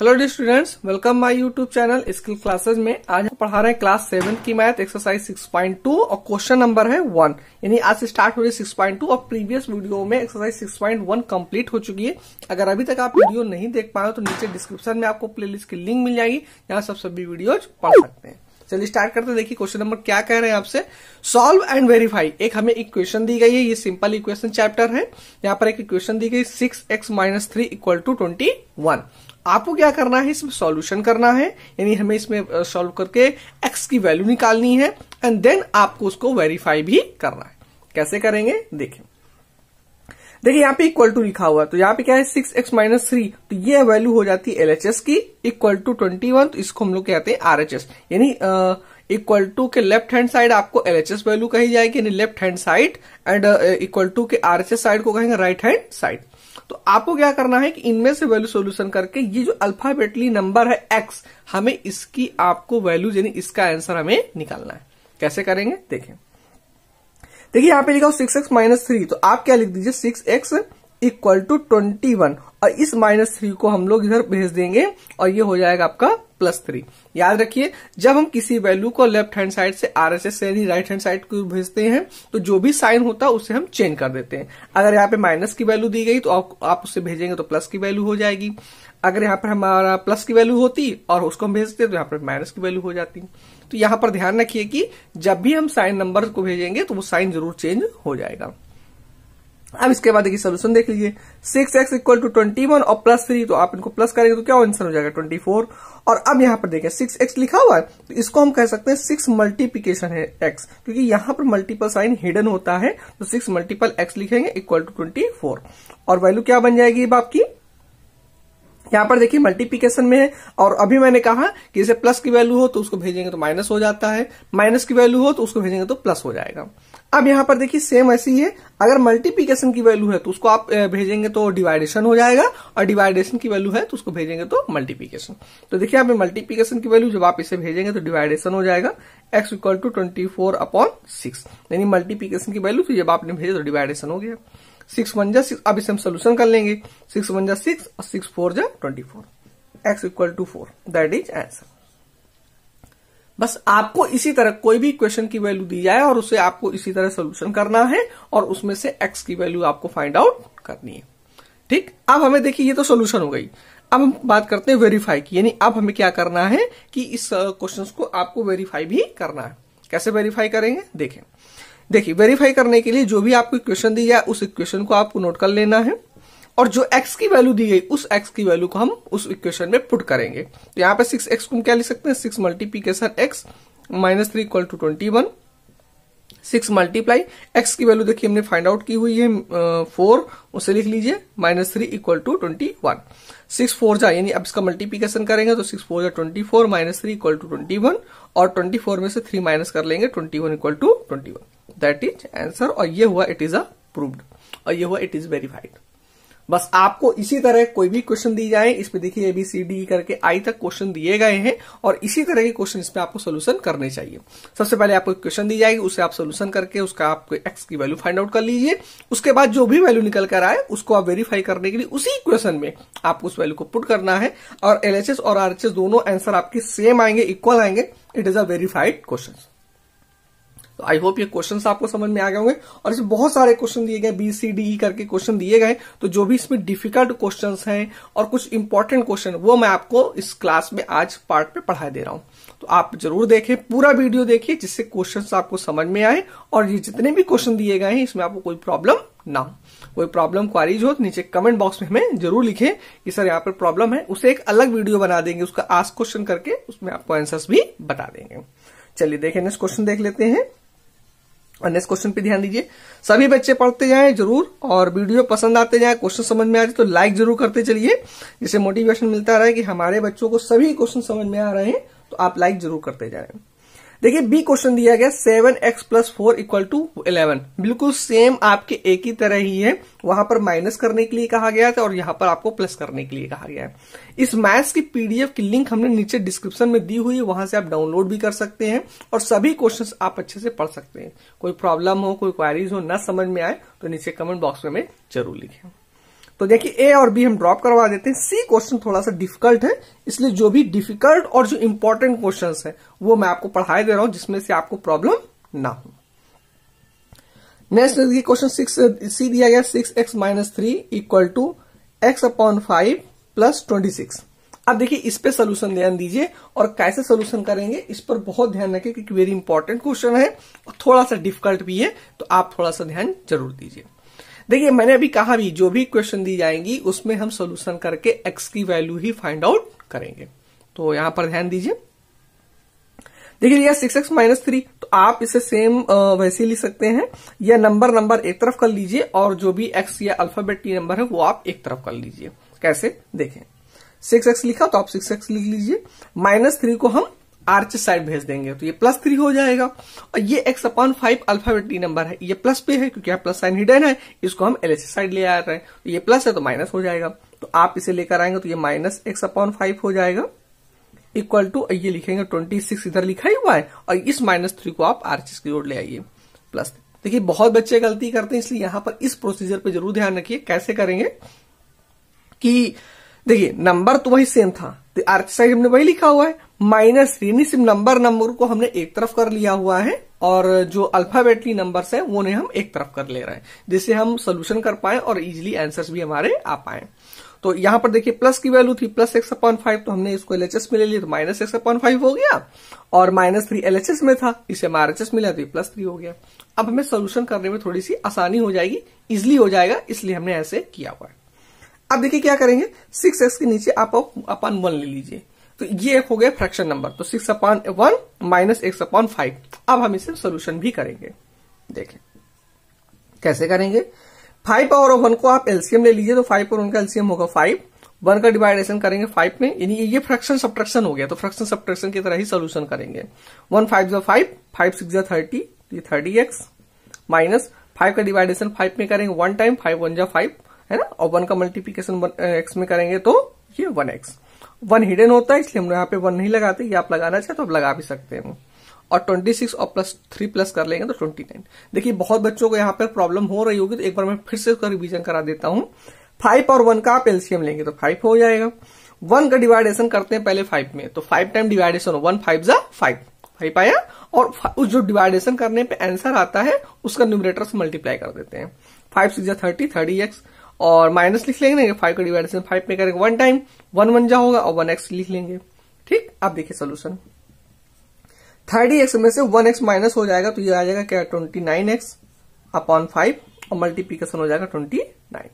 hello the students welcome my youtube channel skill classes में आज हम पढ़ा रहे हैं क्लास सेवन की मैथ एक्सरसाइज 6.2 और क्वेश्चन नंबर है वन यानी आज से स्टार्ट हो रही है 6.2 और प्रीवियस वीडियो में एक्सरसाइज 6.1 कंप्लीट हो चुकी है अगर अभी तक आप वीडियो नहीं देख पाए तो नीचे डिस्क्रिप्शन में आपको प्ले की लिंक मिल जाएगी यहाँ सब सभी वीडियो पढ़ सकते हैं चलिए स्टार्ट करते हैं देखिए क्वेश्चन नंबर क्या कह रहे हैं आपसे सॉल्व एंड वेरीफाई एक हमें इक्वेशन दी गई है ये सिंपल इक्वेशन चैप्टर है यहाँ पर एक इक्वेशन दी गई six x minus three equal to twenty one आपको क्या करना है इसमें सॉल्यूशन करना है यानी हमें इसमें सॉल्व करके एक्स की वैल्यू निकालनी है एंड देन आपको उसको वेरीफाई भी करना है कैसे करेंगे देखें देखिए यहाँ पे इक्वल टू लिखा हुआ है तो यहाँ पे क्या है सिक्स एक्स माइनस थ्री तो ये वैल्यू हो जाती है एलएचएस की इक्वल टू ट्वेंटी वन तो इसको हम लोग कहते हैं आरएचएस यानी इक्वल टू के लेफ्ट हैंड साइड आपको एलएचएस वैल्यू कही जाएगी यानी left hand side and equal to के आरएचएस साइड को कहेंगे राइट हैंड साइड तो आपको क्या करना है कि इनमें से वैल्यू सोल्यूशन करके ये जो अल्फाबेटली नंबर है एक्स हमें इसकी आपको वैल्यू यानी इसका आंसर हमें निकालना है कैसे करेंगे देखें देखिए यहां पे लिखा हो सिक्स एक्स माइनस थ्री तो आप क्या लिख दीजिए six x equal to twenty one और इस माइनस थ्री को हम लोग इधर भेज देंगे और ये हो जाएगा आपका प्लस थ्री याद रखिए जब हम किसी वैल्यू को लेफ्ट हैंड साइड से आर एस एस से यानी राइट हैंड साइड को भेजते हैं तो जो भी साइन होता है उसे हम चेंज कर देते हैं अगर यहाँ पे माइनस की वैल्यू दी गई तो आप, आप उससे भेजेंगे तो प्लस की वैल्यू हो जाएगी अगर यहाँ पर हमारा प्लस की वैल्यू होती और उसको हम भेजते तो यहाँ पर माइनस की वैल्यू हो जाती तो यहाँ पर ध्यान रखिए कि जब भी हम साइन नंबर को भेजेंगे तो वो साइन जरूर चेंज हो जाएगा अब इसके बाद देखिए सोल्यूशन देख लीजिए six x equal to twenty one और प्लस थ्री तो आप इनको प्लस करेंगे तो क्या आंसर हो जाएगा ट्वेंटी फोर और अब यहाँ पर देखें सिक्स एक्स लिखा हुआ है तो इसको हम कह सकते हैं सिक्स मल्टीप्लीकेशन है एक्स क्योंकि यहाँ पर मल्टीपल साइन हिडन होता है तो सिक्स मल्टीपल एक्स लिखेंगे इक्वल टू ट्वेंटी फोर और वैल्यू क्या बन जाएगी अब आपकी यहाँ पर देखिए मल्टीप्लीकेशन में है और अभी मैंने कहा कि इसे प्लस की वैल्यू हो तो उसको भेजेंगे तो माइनस हो जाता है माइनस की वैल्यू हो तो उसको भेजेंगे तो प्लस हो जाएगा अब यहां पर देखिए सेम ऐसे ही है अगर मल्टीप्लीकेशन की वैल्यू है तो उसको आप भेजेंगे तो डिवाइडेशन हो जाएगा और डिवाइडेशन की वैल्यू है तो उसको भेजेंगे तो मल्टीप्लीकेशन तो देखिए आप मल्टीप्लीकेशन की वैल्यू जब आप इसे भेजेंगे तो डिवाइडेशन हो जाएगा x equal to twenty four upon six यानी मल्टीप्लीकेशन की वैल्यू तो जब आपने भेजे तो डिवाइडेशन हो गया सिक्स वन जा सिक्स अब इसे हम सोल्यूशन कर लेंगे सिक्स वन जा सिक्स और सिक्स फोर जा twenty four x equal to four that is answer बस आपको इसी तरह कोई भी क्वेश्चन की वैल्यू दी जाए और उसे आपको इसी तरह सोल्यूशन करना है और उसमें से एक्स की वैल्यू आपको फाइंड आउट करनी है ठीक अब हमें देखिए ये तो सोल्यूशन हो गई अब हम बात करते हैं वेरीफाई की यानी अब हमें क्या करना है कि इस क्वेश्चन को आपको वेरीफाई भी करना है कैसे वेरीफाई करेंगे देखें देखिए वेरीफाई करने के लिए जो भी आपको इक्वेशन दी जाए उस इक्वेशन को आपको नोट कर लेना है और जो x की वैल्यू दी गई उस x की वैल्यू को हम उस इक्वेशन में पुट करेंगे तो यहाँ पे 6x को हम क्या लिख सकते हैं 6 multiplication x minus three equal to twenty one six multiply x की वैल्यू देखिए हमने फाइंड आउट की हुई है फोर उसे लिख लीजिए minus three equal to twenty one six four जा यानी अब इसका मल्टीप्लीकेशन करेंगे तो सिक्स फोर जा twenty four minus three equal to twenty one और ट्वेंटी फोर में से थ्री माइनस कर लेंगे twenty one equal to twenty one that is answer और ये हुआ इट इज अ प्रूव्ड और ये हुआ इट इज वेरीफाइड बस आपको इसी तरह कोई भी क्वेश्चन दी जाए इसमें देखिए ए बी सी डी करके आई तक क्वेश्चन दिए गए हैं और इसी तरह के क्वेश्चन इसमें आपको सोल्यूशन करने चाहिए सबसे पहले आपको क्वेश्चन दी जाएगी उसे आप सोल्यूशन करके उसका आपको एक्स की वैल्यू फाइंड आउट कर लीजिए उसके बाद जो भी वैल्यू निकल कर आए उसको आप वेरीफाई करने के लिए उसी क्वेश्चन में आपको उस वैल्यू को पुट करना है और एल और आर दोनों आंसर आपके सेम आएंगे इक्वल आएंगे it is a verified question तो आई होप ये क्वेश्चन आपको समझ में आ गए होंगे और इसमें बहुत सारे क्वेश्चन दिए गए बी सी डी करके क्वेश्चन दिए गए तो जो भी इसमें डिफिकल्ट क्वेश्चन हैं और कुछ इंपॉर्टेंट क्वेश्चन वो मैं आपको इस क्लास में आज पार्ट पे पढ़ा दे रहा हूँ तो आप जरूर देखें पूरा वीडियो देखिए जिससे क्वेश्चन आपको समझ में आए और ये जितने भी क्वेश्चन दिए गए हैं इसमें आपको कोई प्रॉब्लम ना हो कोई प्रॉब्लम क्वारीज हो तो नीचे कमेंट बॉक्स में हमें जरूर लिखें कि सर यहाँ पर प्रॉब्लम है उसे एक अलग वीडियो बना देंगे उसका आस्क क्वेश्चन करके उसमें आपको आंसर्स भी बता देंगे चलिए देखें नेक्स्ट क्वेश्चन देख लेते हैं और नेक्स्ट क्वेश्चन पे ध्यान दीजिए सभी बच्चे पढ़ते जाएं जरूर और वीडियो पसंद आते जाएं क्वेश्चन समझ में आ जाए तो लाइक जरूर करते चलिए जिससे मोटिवेशन मिलता रहे कि हमारे बच्चों को सभी क्वेश्चन समझ में आ रहे हैं तो आप लाइक जरूर करते जाएं देखिए बी क्वेश्चन दिया गया seven x plus four equal to eleven बिल्कुल सेम आपके एक ही तरह ही है वहां पर माइनस करने के लिए कहा गया था और यहां पर आपको प्लस करने के लिए कहा गया है इस मैथ्स की पीडीएफ की लिंक हमने नीचे डिस्क्रिप्शन में दी हुई है वहां से आप डाउनलोड भी कर सकते हैं और सभी क्वेश्चन आप अच्छे से पढ़ सकते हैं कोई प्रॉब्लम हो कोई क्वारीज हो ना समझ में आए तो नीचे कमेंट बॉक्स में जरूर लिखें तो देखिए ए और बी हम ड्रॉप करवा देते हैं सी क्वेश्चन थोड़ा सा डिफिकल्ट है इसलिए जो भी डिफिकल्ट और जो इंपॉर्टेंट क्वेश्चन है वो मैं आपको पढ़ाई दे रहा हूं जिसमें से आपको प्रॉब्लम ना हो नेक्स्ट देखिए क्वेश्चन सिक्स सी दिया गया six x minus three equal to x upon five plus twenty six अब देखिए इस पे सोल्यूशन ध्यान दीजिए और कैसे सोल्यूशन करेंगे इस पर बहुत ध्यान रखें क्योंकि वेरी इंपॉर्टेंट क्वेश्चन है और थोड़ा सा डिफिकल्ट भी है तो आप थोड़ा सा ध्यान जरूर दीजिए देखिए मैंने अभी कहा भी जो भी क्वेश्चन दी जाएंगी उसमें हम सोल्यूशन करके एक्स की वैल्यू ही फाइंड आउट करेंगे तो यहां पर ध्यान दीजिए देखिए यह सिक्स एक्स माइनस थ्री तो आप इसे सेम वैसे ही लिख सकते हैं यह नंबर नंबर एक तरफ कर लीजिए और जो भी एक्स या अल्फाबेट की नंबर है वो आप एक तरफ कर लीजिए कैसे देखें सिक्स एक्स लिखा तो आप सिक्स एक्स लिख लीजिए माइनस थ्री को हम आर्च साइड भेज देंगे तो ये प्लस थ्री हो जाएगा और ये x upon five alphabet D number है ये प्लस पे है क्योंकि प्लस साइन हिडन है इसको हम एल साइड ले आ रहे हैं तो ये प्लस है तो माइनस हो जाएगा तो आप इसे लेकर आएंगे तो ये माइनस एक्स अपॉन फाइव हो जाएगा इक्वल टू ये लिखेंगे ट्वेंटी सिक्स इधर लिखा ही हुआ है और इस माइनस थ्री को आप आर्चिस की ओर ले आइए प्लस देखिए बहुत बच्चे गलती करते हैं इसलिए यहां पर इस प्रोसीजर पे जरूर ध्यान रखिए कैसे करेंगे कि देखिए नंबर तो वही सेम था तो आर्च साइड हमने वही लिखा हुआ है माइनस थ्री नहीं सिर्फ नंबर नंबर को हमने एक तरफ कर लिया हुआ है और जो अल्फाबेटली नंबर्स हैं वो ने हम एक तरफ कर ले रहे हैं जिससे हम सोल्यूशन कर पाए और इजिली आंसर्स भी हमारे आ पाए तो यहां पर देखिए प्लस की वैल्यू थी प्लस एक्स अपॉइंट फाइव तो हमने इसको एलएचएस में ले लिया तो माइनस एक्स अपॉइंट फाइव हो गया और माइनस थ्री एलएचएस में था इसे हमारा एच मिला तो प्लस थ्री हो गया अब हमें सोल्यूशन करने में थोड़ी सी आसानी हो जाएगी इजिली हो जाएगा इसलिए हमने ऐसे किया हुआ है अब देखिए क्या करेंगे सिक्स एक्स के नीचे आप अपन वन ले लीजिए तो ये एक हो गया फ्रैक्शन नंबर तो six upon one minus x upon five अब हम इसे सोल्यूशन भी करेंगे देखें कैसे करेंगे फाइव पावर ऑफ वन को आप एलसीएम ले लीजिए तो फाइव पर उनका एलसीएम होगा फाइव वन का डिवाइडेशन करेंगे फाइव में यानी ये फ्रैक्शन सब्ट्रैक्शन हो गया तो फ्रैक्शन सब्ट्रैक्शन की तरह ही सोल्यूशन करेंगे वन फाइव जो फाइव फाइव सिक्स जो thirty thirty x minus five का डिवाइडेशन फाइव में करेंगे वन टाइम फाइव वन जो फाइव है ना और वन का मल्टीप्लीकेशन एक्स में करेंगे तो ये वन एक्स वन हिडन होता है इसलिए हम यहाँ पे वन नहीं लगाते ये आप लगाना चाहे तो आप लगा भी सकते हैं और 26 और प्लस थ्री प्लस कर लेंगे तो 29 देखिए बहुत बच्चों को यहाँ पर प्रॉब्लम हो रही होगी तो एक बार मैं फिर से उसका रिविजन करा देता हूँ फाइव और वन का आप एलसीएम लेंगे तो फाइव हो जाएगा वन का डिवाइडेशन करते हैं पहले फाइव में तो फाइव टाइम डिवाइडेशन हो वन फाइव जा फाइव फाइव आया और उस जो डिवाइडेशन करने पे आंसर आता है उसका न्यूमरेटर से मल्टीप्लाई कर देते हैं five six thirty thirty x और माइनस लिख लेंगे फाइव का डिवाइडेशन फाइव में करेंगे वन टाइम वन वन जा होगा और वन एक्स लिख लेंगे ठीक आप देखिए सोल्यूशन थर्टी एक्स में से वन एक्स माइनस हो जाएगा तो ये आ जाएगा क्या twenty nine x upon five और मल्टीप्लीकेशन हो जाएगा ट्वेंटी नाइन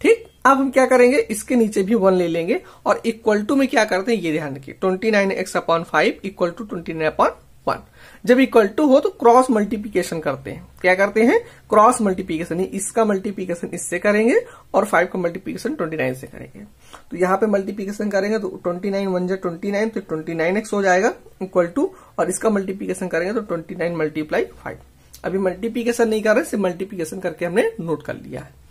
ठीक अब हम क्या करेंगे इसके नीचे भी वन ले लेंगे और इक्वल टू में क्या करते हैं ये ध्यान रखिए twenty nine x upon five equal to twenty nine upon one जब इक्वल टू हो तो क्रॉस मल्टीप्लीकेशन करते हैं क्या करते हैं क्रॉस मल्टीप्लीकेशन इसका मल्टीप्लीकेशन इससे करेंगे और फाइव का मल्टीप्लीकेशन ट्वेंटी नाइन से करेंगे तो यहाँ पे मल्टीप्लीकेशन करेंगे तो ट्वेंटी नाइन वन जो ट्वेंटी नाइन तो ट्वेंटी नाइन एक्स हो जाएगा इक्वल टू और इसका मल्टीप्लीकेशन करेंगे तो ट्वेंटी नाइन मल्टीप्लाई फाइव अभी मल्टीप्लीकेशन नहीं कर रहे सिर्फ मल्टीप्लीकेशन करके हमने नोट कर लिया है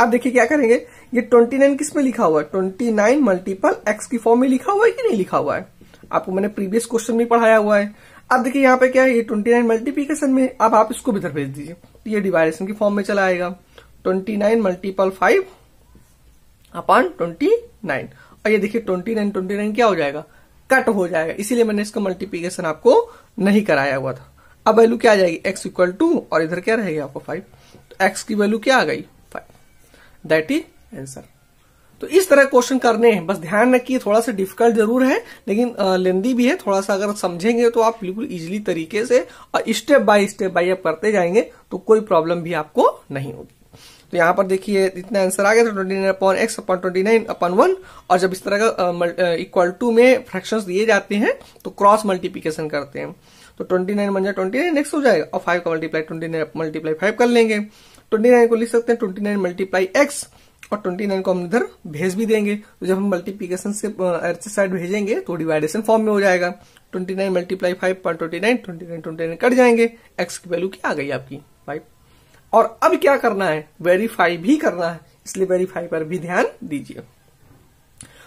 अब देखिए क्या करेंगे ये ट्वेंटी किस में लिखा हुआ है ट्वेंटी नाइन मल्टीपल एक्स की फॉर्म में लिखा हुआ है कि नहीं लिखा हुआ है आपको मैंने प्रीवियस क्वेश्चन में पढ़ाया हुआ है अब देखिए यहाँ पे क्या है ये 29 मल्टीप्लीकेशन में अब आप इसको भीतर भेज दीजिए तो ये डिवाइडेशन की फॉर्म में चला आएगा 29 multiple five upon twenty nine और ये देखिए ट्वेंटी नाइन ट्वेंटी नाइन क्या हो जाएगा कट हो जाएगा इसीलिए मैंने इसका मल्टीप्लीकेशन आपको नहीं कराया हुआ था अब वैल्यू क्या आ जाएगी एक्स इक्वल टू और इधर क्या रहेगा आपको फाइव तो एक्स की वैल्यू क्या आ गई फाइव दैट इज एंसर तो इस तरह क्वेश्चन करने हैं बस ध्यान रखिए थोड़ा सा डिफिकल्ट जरूर है लेकिन लेंदी भी है थोड़ा सा अगर समझेंगे तो आप बिल्कुल इजीली तरीके से और स्टेप बाय स्टेप बाय आप करते जाएंगे तो कोई प्रॉब्लम भी आपको नहीं होगी तो यहाँ पर देखिए इतना आंसर आ गया था twenty upon x upon twenty nine upon one और जब इस तरह का इक्वल टू में फ्रैक्शन दिए जाते हैं तो क्रॉस मल्टीप्लीकेशन करते हैं तो ट्वेंटी नाइन बन जाए ट्वेंटी नाइन एक्स हो जाएगा और फाइव का multiply twenty nine multiply five कर लेंगे ट्वेंटी नाइन को लिख सकते हैं ट्वेंटी नाइन मल्टीप्लाई एक्स और 29 को हम इधर भेज भी देंगे तो जब हम मल्टीप्लीकेशन से एच साइड भेजेंगे तो डिवाइडेशन फॉर्म में हो जाएगा 29 नाइन मल्टीप्लाई फाइव पर ट्वेंटी नाइन ट्वेंटी कट जाएंगे एक्स की वैल्यू क्या आ गई आपकी फाइव और अब क्या करना है वेरीफाई भी करना है इसलिए वेरीफाई पर भी ध्यान दीजिए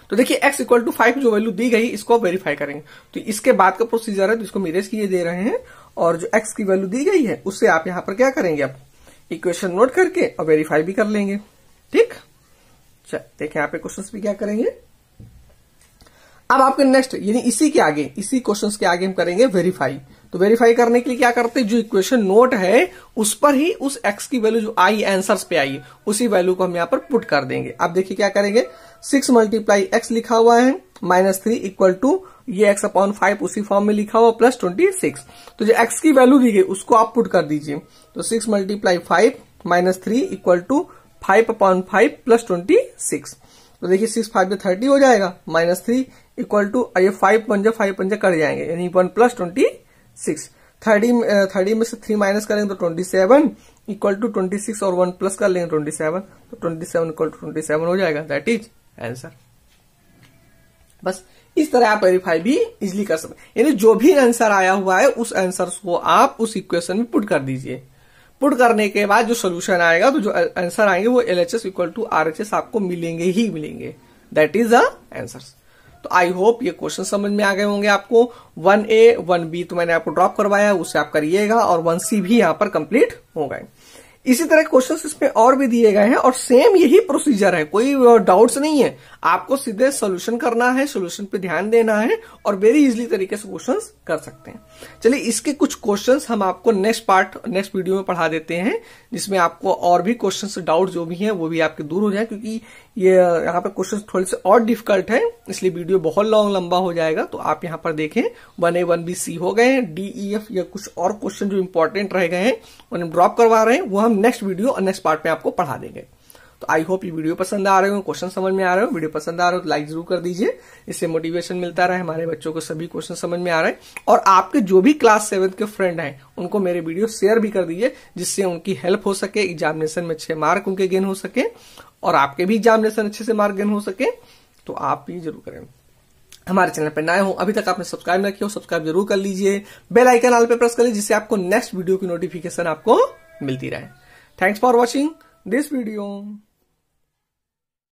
तो देखिए x इक्वल टू फाइव जो वैल्यू दी गई इसको वेरीफाई करेंगे तो इसके बाद का प्रोसीजर है तो इसको मिरेज किए दे रहे हैं और जो x की वैल्यू दी गई है उससे आप यहां पर क्या करेंगे आप इक्वेशन नोट करके और वेरीफाई भी कर लेंगे देखे यहाँ पे क्वेश्चन भी क्या करेंगे अब आपके नेक्स्ट यानी इसी के आगे इसी क्वेश्चन के आगे हम करेंगे वेरीफाई तो वेरीफाई करने के लिए क्या करते हैं जो इक्वेशन नोट है उस पर ही उस एक्स की वैल्यू जो आई आंसर्स पे आई उसी वैल्यू को हम यहाँ पर पुट कर देंगे अब देखिए क्या करेंगे सिक्स मल्टीप्लाई एक्स लिखा हुआ है माइनस थ्री इक्वल टू ये एक्स अपॉन फाइव उसी फॉर्म में लिखा हुआ प्लस ट्वेंटी सिक्स तो जो एक्स की वैल्यू दी गई उसको आप पुट कर दीजिए तो six multiply five minus three equal to five upon five plus twenty six तो देखिए सिक्स फाइव थर्टी हो जाएगा माइनस थ्री इक्वल टू ये फाइव पंजा फाइव पंजा कर जाएंगे यानी one plus twenty six thirty thirty में से थ्री माइनस करेंगे तो twenty seven equal to twenty six और वन प्लस कर लेंगे ट्वेंटी सेवन तो twenty seven equal to twenty seven हो जाएगा दैट इज आंसर बस इस तरह आप वेरीफाई भी इजिली कर सकते यानी जो भी आंसर आया हुआ है उस आंसर को आप उस इक्वेशन में पुट कर दीजिए पुट करने के बाद जो सोल्यूशन आएगा तो जो आंसर आएंगे वो L H S equal to R H S आपको मिलेंगे ही मिलेंगे दैट इज द आंसर तो आई होप ये क्वेश्चन समझ में आ गए होंगे आपको वन ए वन बी तो मैंने आपको ड्रॉप करवाया उसे आप करिएगा और वन सी भी यहाँ पर कंप्लीट हो गए इसी तरह क्वेश्चन इसमें और भी दिए गए हैं और सेम यही प्रोसीजर है कोई डाउट्स नहीं है आपको सीधे सोल्यूशन करना है सोल्यूशन पे ध्यान देना है और वेरी इजिली तरीके से क्वेश्चन कर सकते हैं चलिए इसके कुछ क्वेश्चन हम आपको नेक्स्ट पार्ट नेक्स्ट वीडियो में पढ़ा देते हैं जिसमें आपको और भी क्वेश्चन डाउट जो भी है वो भी आपके दूर हो जाए क्योंकि ये यहाँ पे क्वेश्चन थोड़े से और डिफिकल्ट है इसलिए वीडियो बहुत लॉन्ग लंबा हो जाएगा तो आप यहाँ पर देखें one A one B C हो गए डी एफ e, या कुछ और क्वेश्चन जो इंपॉर्टेंट रह गए हैं उन्हें ड्रॉप करवा रहे हैं वो हम नेक्स्ट वीडियो और नेक्स्ट पार्ट में आपको पढ़ा देंगे तो आई होप ये वीडियो पसंद आ रहे हो क्वेश्चन समझ में आ रहे हो वीडियो पसंद आ रहे हो तो लाइक जरूर कर दीजिए इससे मोटिवेशन मिलता रहा हमारे बच्चों को सभी क्वेश्चन समझ में आ रहे हैं और आपके जो भी क्लास सेवन के फ्रेंड हैं उनको मेरे वीडियो शेयर भी कर दीजिए जिससे उनकी हेल्प हो सके एग्जामिनेशन में अच्छे मार्क उनके गेन हो सके और आपके भी एग्जामिनेशन अच्छे से मार्क गेन हो सके तो आप भी जरूर करें हमारे चैनल पर नए हो अभी तक आपने सब्सक्राइब ना किया हो सब्सक्राइब जरूर कर लीजिए बेल आइकन आल पे प्रेस कर लीजिए जिससे आपको नेक्स्ट वीडियो की नोटिफिकेशन आपको मिलती रहे thanks for watching this video